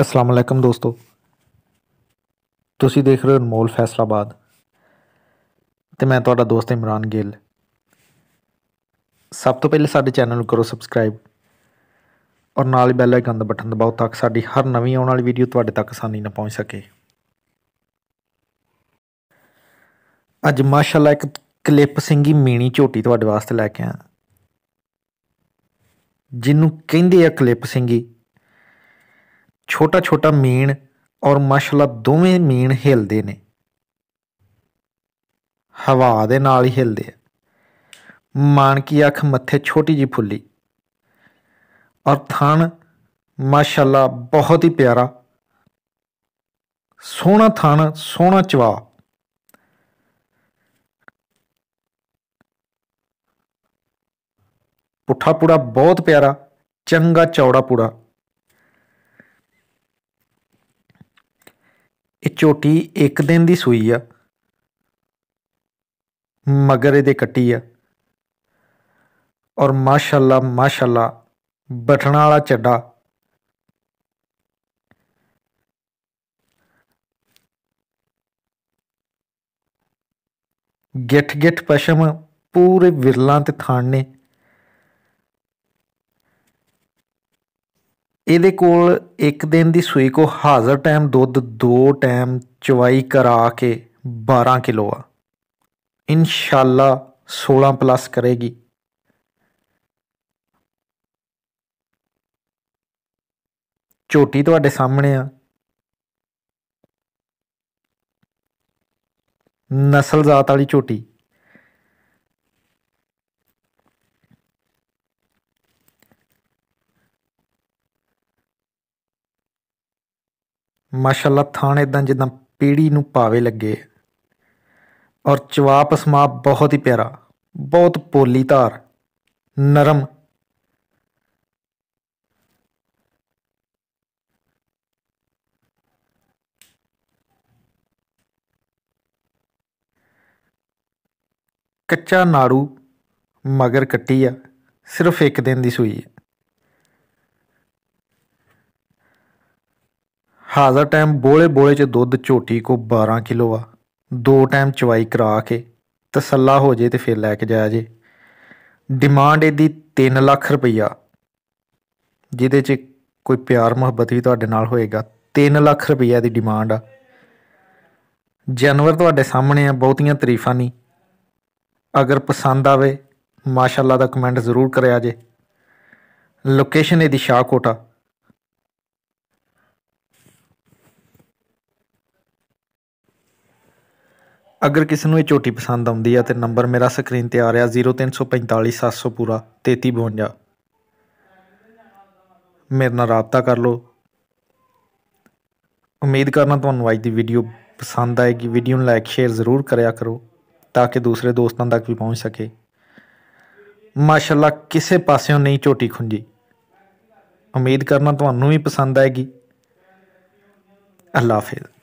ਅਸਲਾਮ ਅਲੈਕਮ ਦੋਸਤੋ ਤੁਸੀਂ ਦੇਖ ਰਹੇ ਹੋ ਅਨਮੋਲ ਫੈਸਲਾਬਾਦ ਤੇ ਮੈਂ ਤੁਹਾਡਾ ਦੋਸਤ ਇਮਰਾਨ ਗਿੱਲ ਸਭ ਤੋਂ ਪਹਿਲੇ ਸਾਡੇ ਚੈਨਲ ਨੂੰ ਕਰੋ ਸਬਸਕ੍ਰਾਈਬ ਔਰ ਨਾਲ ਹੀ ਬੈਲ ਆਈਕਨ ਦਾ ਬਟਨ ਦਬਾਓ ਤਾਂ ਕਿ ਸਾਡੀ ਹਰ ਨਵੀਂ ਆਉਣ ਵਾਲੀ ਵੀਡੀਓ ਤੁਹਾਡੇ ਤੱਕ ਆਸਾਨੀ ਨਾਲ ਪਹੁੰਚ ਸਕੇ ਅੱਜ ਮਾਸ਼ਾਅੱਲਾ ਇੱਕ ਕਲਿੱਪ ਸਿੰਘੀ ਮੀਣੀ ਝੋਟੀ ਤੁਹਾਡੇ ਵਾਸਤੇ ਲੈ ਕੇ ਆਇਆ ਜਿਹਨੂੰ ਕਹਿੰਦੇ ਆ ਕਲਿੱਪ ਸਿੰਘੀ ਛੋਟਾ ਛੋਟਾ ਮੀਣ ਔਰ ਮਾਸ਼ਾਅੱਲਾ ਦੋਵੇਂ ਮੀਣ ਹਿਲਦੇ ਨੇ ਹਵਾ ਦੇ ਨਾਲ ਹੀ ਹਿਲਦੇ ਆ ਮਾਨ ਕੀ ਅੱਖ ਮੱਥੇ ਛੋਟੀ ਜੀ ਫੁੱਲੀ ਔਰ ਥਣ ਮਾਸ਼ਾਅੱਲਾ ਬਹੁਤ ਹੀ ਪਿਆਰਾ ਸੋਹਣਾ ਥਣ ਸੋਹਣਾ ਚਵਾ ਪੁੱਠਾ ਪੂੜਾ ਬਹੁਤ ਪਿਆਰਾ ਚੰਗਾ ਚੌੜਾ ਪੂੜਾ ਇਹ ਝੋਟੀ ਇੱਕ ਦਿਨ ਦੀ ਸੂਈ ਆ ਮਗਰ ਇਹਦੇ ਕੱਟੀ ਆ ਔਰ ਮਾਸ਼ਾਅੱਲਾ ਮਾਸ਼ਾਅੱਲਾ ਬਟਣਾ ਵਾਲਾ ਚੱਡਾ ਗਿੱਠ ਗਿੱਠ ਪਸ਼ਮ ਪੂਰੇ ਵਿਰਲਾਂ ਤੇ ਥਾਣ ਨੇ ਇਹਦੇ ਕੋਲ ਇੱਕ ਦਿਨ ਦੀ ਸੂਈ ਕੋ ਹਾਜ਼ਰ ਟਾਈਮ ਦੁੱਧ ਦੋ ਟਾਈਮ ਚਵਾਈ ਕਰਾ ਕੇ 12 ਕਿਲੋ ਆ ਇਨਸ਼ਾਅੱਲਾ 16 ਪਲੱਸ ਕਰੇਗੀ ਛੋਟੀ ਤੁਹਾਡੇ ਸਾਹਮਣੇ ਆ ਨਸਲ ਜ਼ਾਤ ਵਾਲੀ ਛੋਟੀ ਮਾਸ਼ਾਅੱਲਾ ਥਾਣ ਇਦਾਂ ਜਿੱਦਾਂ ਪੀੜੀ ਨੂੰ ਪਾਵੇ ਲੱਗੇ ਔਰ ਚਵਾਪ ਸਮਾ ਬਹੁਤ ਹੀ ਪਿਆਰਾ ਬਹੁਤ ਪੋਲੀ ਧਾਰ ਨਰਮ ਕੱਚਾ ਨਾੜੂ ਮਗਰ ਕੱਟੀ ਆ ਸਿਰਫ ਇੱਕ ਦਿਨ ਦੀ ਸੂਈ ਹੈ ਹਾਜ਼ਰ ਟਾਈਮ ਬੋਲੇ ਬੋਲੇ ਚ ਦੁੱਧ ਝੋਟੀ ਕੋ 12 ਕਿਲੋ ਆ ਦੋ ਟਾਈਮ ਚਵਾਈ ਕਰਾ ਕੇ ਤਸੱਲਾ ਹੋ ਜੇ ਤੇ ਫਿਰ ਲੈ ਕੇ ਜਾਇਆ ਜੇ ਡਿਮਾਂਡ ਇਹਦੀ 3 ਲੱਖ ਰੁਪਈਆ ਜਿਹਦੇ ਚ ਕੋਈ ਪਿਆਰ ਮੁਹੱਬਤ ਵੀ ਤੁਹਾਡੇ ਨਾਲ ਹੋਏਗਾ 3 ਲੱਖ ਰੁਪਈਆ ਦੀ ਡਿਮਾਂਡ ਆ ਜਾਨਵਰ ਤੁਹਾਡੇ ਸਾਹਮਣੇ ਆ ਬਹੁਤੀਆਂ ਤਾਰੀਫਾਂ ਨਹੀਂ ਅਗਰ ਪਸੰਦ ਆਵੇ ਮਾਸ਼ਾਅੱਲਾ ਦਾ ਕਮੈਂਟ ਜ਼ਰੂਰ ਕਰਿਆ ਜੇ ਲੋਕੇਸ਼ਨ ਇਹਦੀ ਸ਼ਾਹਕੋਟਾ ਅਗਰ ਕਿਸੇ ਨੂੰ ਇਹ ਝੋਟੀ ਪਸੰਦ ਆਉਂਦੀ ਆ ਤੇ ਨੰਬਰ ਮੇਰਾ ਸਕਰੀਨ ਤੇ ਆ ਰਿਹਾ 0345700 ਪੂਰਾ 3352 ਮੇਰੇ ਨਾਲ ਰਾਬਤਾ ਕਰ ਲਓ ਉਮੀਦ ਕਰਨਾ ਤੁਹਾਨੂੰ ਅੱਜ ਦੀ ਵੀਡੀਓ ਪਸੰਦ ਆਏਗੀ ਵੀਡੀਓ ਨੂੰ ਲਾਈਕ ਸ਼ੇਅਰ ਜ਼ਰੂਰ ਕਰਿਆ ਕਰੋ ਤਾਂ ਕਿ ਦੂਸਰੇ ਦੋਸਤਾਂ ਤੱਕ ਵੀ ਪਹੁੰਚ ਸਕੇ ਮਾਸ਼ਾਅੱਲਾ ਕਿਸੇ ਪਾਸਿਓਂ ਨਹੀਂ ਝੋਟੀ ਖੁੰਜੀ ਉਮੀਦ ਕਰਨਾ ਤੁਹਾਨੂੰ ਵੀ ਪਸੰਦ ਆਏਗੀ ਅੱਲਾ ਹਾਫਿਜ਼